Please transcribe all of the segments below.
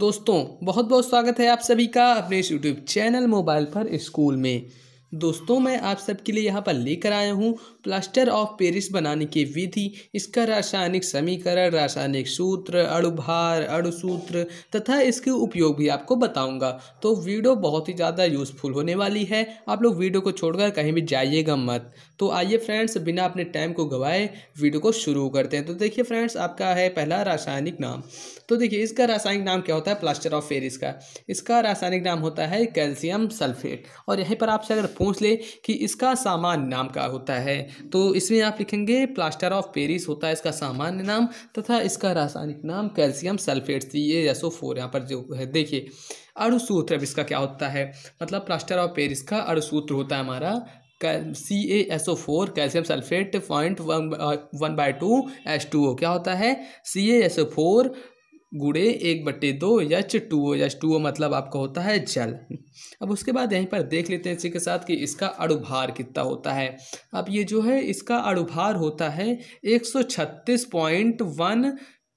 दोस्तों बहुत बहुत स्वागत है आप सभी का अपने इस यूट्यूब चैनल मोबाइल पर स्कूल में दोस्तों मैं आप सबके लिए यहाँ पर लेकर आया हूँ प्लास्टर ऑफ पेरिस बनाने की विधि इसका रासायनिक समीकरण रासायनिक सूत्र अड़ुभार अड़ुसूत्र तथा इसके उपयोग भी आपको बताऊंगा तो वीडियो बहुत ही ज़्यादा यूज़फुल होने वाली है आप लोग वीडियो को छोड़कर कहीं भी जाइएगा मत तो आइए फ्रेंड्स बिना अपने टाइम को गवाए वीडियो को शुरू करते हैं तो देखिए फ्रेंड्स आपका है पहला रासायनिक नाम तो देखिए इसका रासायनिक नाम क्या होता है प्लास्टर ऑफ पेरिस का इसका रासायनिक नाम होता है कैल्शियम सल्फेट और यहीं पर आपसे अगर पूछ ले कि इसका सामान्य नाम क्या होता है तो इसमें आप लिखेंगे प्लास्टर ऑफ पेरिस होता है इसका सामान्य नाम तथा इसका रासायनिक नाम calcium sulphate C A S O four यहाँ पर जो है देखिए अड़ुसूत्र अब इसका क्या होता है मतलब प्लास्टर ऑफ पेरिस का अड़ुसूत्र होता है हमारा C A S O four calcium sulphate point one one by two H two O क्या होता है C A S O four गुड़े एक बट्टे दो यच two O H to O मतलब आपका होता है जल अब उसके बाद यहीं पर देख लेते हैं इसी के साथ कि इसका अड़ुभार कितना होता है अब ये जो है इसका अड़ुभार होता है एक सौ छत्तीस पॉइंट वन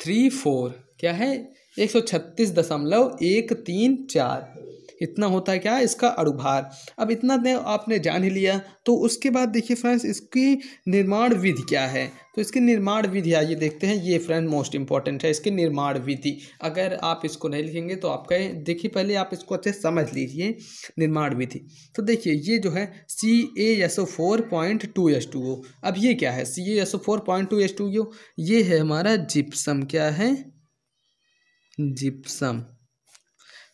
थ्री फोर क्या है एक सौ छत्तीस दशमलव एक तीन चार इतना होता है क्या इसका अड़ुभार अब इतना दे आपने जान ही लिया तो उसके बाद देखिए फ्रेंड्स इसकी निर्माण विधि क्या है तो इसकी निर्माण विधि आइए देखते हैं ये फ्रेंड मोस्ट इंपॉर्टेंट है इसकी निर्माण विधि अगर आप इसको नहीं लिखेंगे तो आपका देखिए पहले आप इसको अच्छे समझ लीजिए निर्माण विधि तो देखिए ये जो है C A S O four point two S two O अब ये क्या है C A S O four point two S two O ये है हमारा जिप्सम क्या है gypsum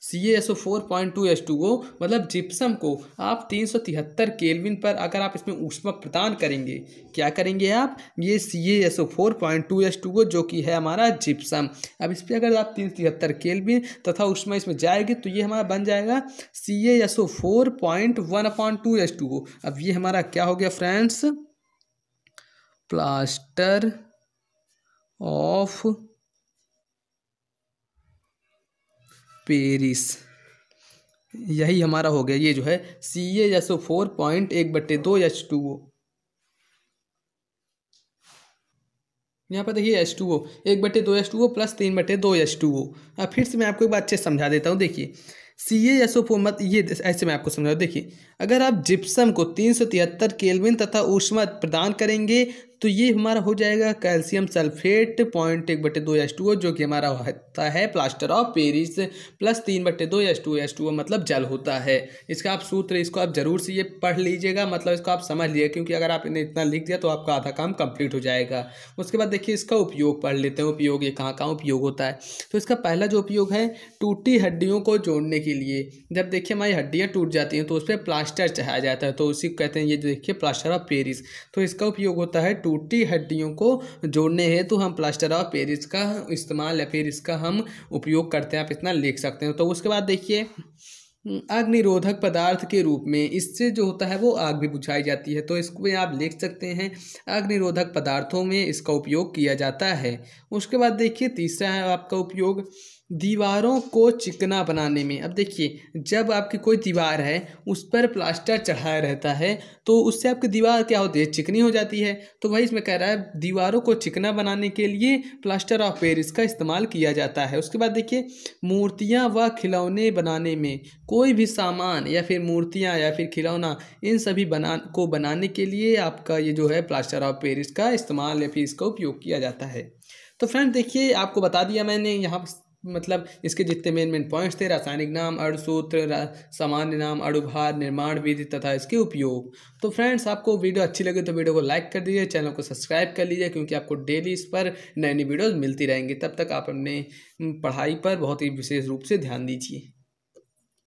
C S O four point two S two O मतलब जिप्सम को आप तीन सौ तिहत्तर केलविन पर अगर आप इसमें ऊष्मा प्रदान करेंगे क्या करेंगे आप ये C S O four point two S two O जो कि है हमारा जिप्सम अब इस पर अगर आप तीन सौ तिहत्तर केलविन तथा ऊष्मा इसमें जाएगी तो ये हमारा बन जाएगा C S O four point one point two S two O अब ये हमारा क्या हो गया फ्रेंड्स प्लास्टर ऑफ पेरिस यही हमारा हो गया ये जो है C A S O four point एक बट्टे दो एच टू ओ यहाँ पर देखिए एच टू ओ एक बट्टे दो एच टू ओ प्लस तीन बट्टे दो एच टू ओ अब फिर से मैं आपको एक बार अच्छे समझा देता हूँ देखिए सी ए एस ओ फोर मत ये ऐसे मैं आपको समझा देखिए अगर आप जिप्सम को तीन सौ तिहत्तर केलविन तथा ऊष्मा प्रदान करेंगे तो ये हमारा हो जाएगा कैल्शियम सल्फेट पॉइंट एक बटे दो एस टू ओ जो कि हमारा होता है प्लास्टर ऑफ पेरिस प्लस तीन बटे दो S two S two O मतलब जल होता है इसका आप सूत्र इसको आप जरूर से ये पढ़ लीजिएगा मतलब इसको आप समझ लीजिए क्योंकि अगर आपने इतना लिख दिया तो आपका आधा काम कंप्लीट हो जाएगा उसके बाद देखिए इसका उपयोग पढ़ लेते हैं उपयोग ये कहाँ कहाँ उपयोग होता है तो इसका पहला जो उपयोग है टूटी हड्डियों को जोड़ने के लिए जब देखिए हमारी हड्डियाँ टूट जाती हैं तो उस पर प्लास्टर चढ़ाया जाता है तो उसी कहते हैं ये देखिए प्लास्टर ऑफ पेरिस तो इसका उपयोग होता है टूटी हड्डियों को जोड़ने हैं तो हम प्लास्टर ऑफ पेरिस का इस्तेमाल या फिर इसका हम उपयोग करते हैं आप इतना लिख सकते हैं तो उसके बाद देखिए अग्निरोधक पदार्थ के रूप में इससे जो होता है वो आग भी बुझाई जाती है तो इसमें आप लिख सकते हैं अग्निरोधक पदार्थों में इसका उपयोग किया जाता है उसके बाद देखिए तीसरा है आपका उपयोग दीवारों को चिकना बनाने में अब देखिए जब आपकी कोई दीवार है उस पर प्लास्टर चढ़ाया रहता है तो उससे आपकी दीवार क्या होती है चिकनी हो जाती है तो वही इसमें कह रहा है दीवारों को चिकना बनाने के लिए प्लास्टर ऑफ पेरिस का इस्तेमाल किया जाता है उसके बाद देखिए मूर्तियाँ व खिलौने बनाने में कोई भी सामान या फिर मूर्तियाँ या फिर खिलौना इन सभी बना को बनाने के लिए आपका ये जो है प्लास्टर ऑफ पेरिस का इस्तेमाल या फिर इसका उपयोग किया जाता है तो फ्रेंड देखिए आपको बता दिया मैंने यहाँ मतलब इसके जितने मेन मेन पॉइंट्स थे रासायनिक नाम अणुसूत्र रा, सामान्य नाम अड़ुभार निर्माण विधि तथा इसके उपयोग तो फ्रेंड्स आपको वीडियो अच्छी लगे तो वीडियो को लाइक कर दीजिए चैनल को सब्सक्राइब कर लीजिए क्योंकि आपको डेली इस पर नई नई वीडियोज़ मिलती रहेंगी तब तक आप अपने पढ़ाई पर बहुत ही विशेष रूप से ध्यान दीजिए